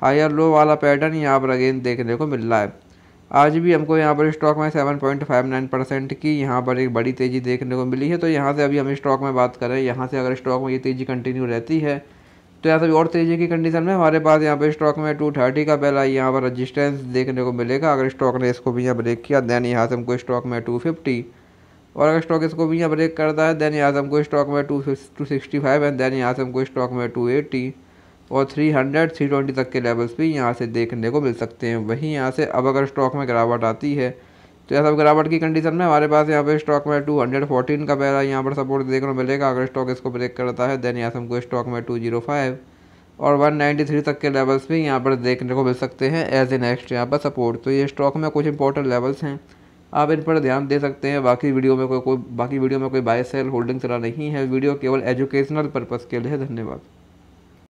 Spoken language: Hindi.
हायर लो वाला पैटर्न यहाँ पर अगेन देखने को मिल रहा है आज भी हमको यहाँ पर स्टॉक में 7.59 परसेंट की यहाँ पर एक बड़ी तेज़ी देखने को मिली है तो यहाँ से अभी हम स्टॉक में बात करें यहाँ से अगर स्टॉक में ये तेज़ी कंटिन्यू रहती है तो यहाँ से और तेज़ी की कंडीशन में हमारे पास यहाँ पर स्टॉक में टू थर्टी का पहला यहाँ पर रजिस्टेंस देखने को मिलेगा अगर स्टॉक ने इसको भी यहाँ ब्रेक किया दैन यहाँ से हमको स्टॉक में टू फिफ्टी और अगर स्टॉक इसको भी यहाँ ब्रेक करता है दैन यहाँ से हमको स्टॉक में two two sixty five and then यहाँ से हमको स्टॉक में टू एटी और 300 320 तक के लेवल्स भी यहाँ से देखने को मिल सकते हैं वहीं यहाँ से अब अगर स्टॉक में गिरावट आती है तो यह सब गिरावट की कंडीशन में हमारे पास यहाँ पे स्टॉक में 214 का पहला यहाँ पर सपोर्ट देखने को मिलेगा अगर स्टॉक इसको ब्रेक करता है देन यहाँ से हमको स्टॉक में 205 और 193 तक के लेवल्स भी यहाँ पर देखने को मिल सकते हैं एज ए नेक्स्ट यहाँ पर सपोर्ट तो ये स्टॉक में कुछ इंपॉर्टेंट लेवल्स हैं आप इन पर ध्यान दे सकते हैं बाकी वीडियो में कोई कोई बाकी वीडियो में कोई बाय सेल होल्डिंग तरह नहीं है वीडियो केवल एजुकेशनल पर्पज़ के लिए धन्यवाद